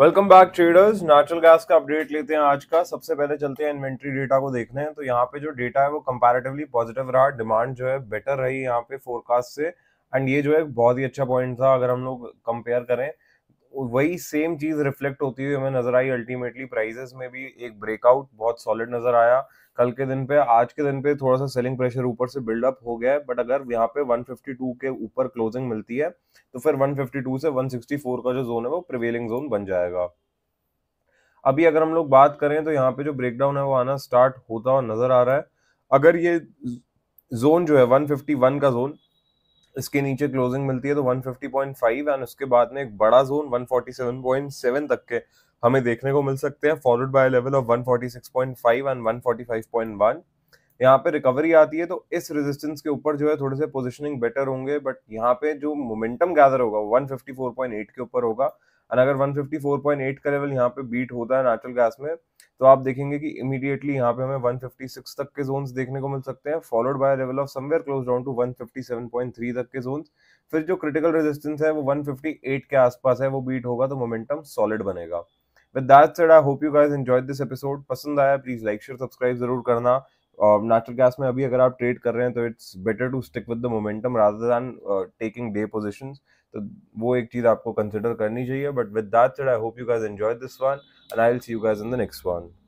welcome back traders natural gas का update लेते हैं आज का सबसे पहले चलते हैं इन्वेंट्री डेटा को देखते हैं तो यहाँ पे जो डेटा है वो कंपैरेटिवली पॉजिटिव रहा डिमांड जो है बेटर रही यहाँ पे फोरकास्ट से एंड ये जो है बहुत ही अच्छा पॉइंट था अगर हम लोग कंपेयर करें वही सेम चीज रिफ्लेक्ट होती हुई हमें नजर आई अल्टीमेटली प्राइजेस में भी एक ब्रेकआउट बहुत सॉलिड नजर आया कल के दिन पे आज के दिन पे थोड़ा सा सेलिंग प्रेशर ऊपर से बिल्डअप हो गया है बट अगर यहाँ पे 152 के ऊपर क्लोजिंग मिलती है तो फिर 152 से 164 का जो जोन है वो प्रिवेलिंग जोन बन जाएगा अभी अगर हम लोग बात करें तो यहाँ पे जो ब्रेकडाउन है वो आना स्टार्ट होता हुआ नजर आ रहा है अगर ये जोन जो है 151 का जोन इसके नीचे क्लोजिंग मिलती है तो 150.5 एंड उसके बाद में एक बड़ा जोन 147.7 तक के हमें देखने को मिल सकते हैं followed by level of 146.5 and 145.1 यहाँ पे रिकवरी आती है तो इस रेजिस्टेंस के ऊपर जो है थोड़े से पोजीशनिंग बेटर होंगे बट यहाँ पे जो मोमेंटम गैदर होगा वो वन के ऊपर होगा एंड अगर 154.8 का लेवल यहाँ पे बीट होता है नेचुरल गैस में तो आप देखेंगे कि इमीडिएटली यहाँ पे हमें 156 तक के जोन्स देखने को मिल सकते हैं followed by level of somewhere close down to 157.3 तक के जोन्स फिर जो क्रिटिकल रेजिस्टेंस है वो 158 के आसपास है वो बीट होगा तो मोमेंटम सॉलिड बनेगा with that said I hope you guys enjoyed this episode पसंद आया प्लीज लाइक शेयर सब्सक्राइब जरूर करना नेचुरल गैस में अभी अगर आप ट्रेड कर रहे हैं तो it's better to stick with the momentum rather than taking day position तो वो एक चीज़ आपको कंसिडर करनी चाहिए but with that I hope you guys enjoy this one and I will see you guys in the next one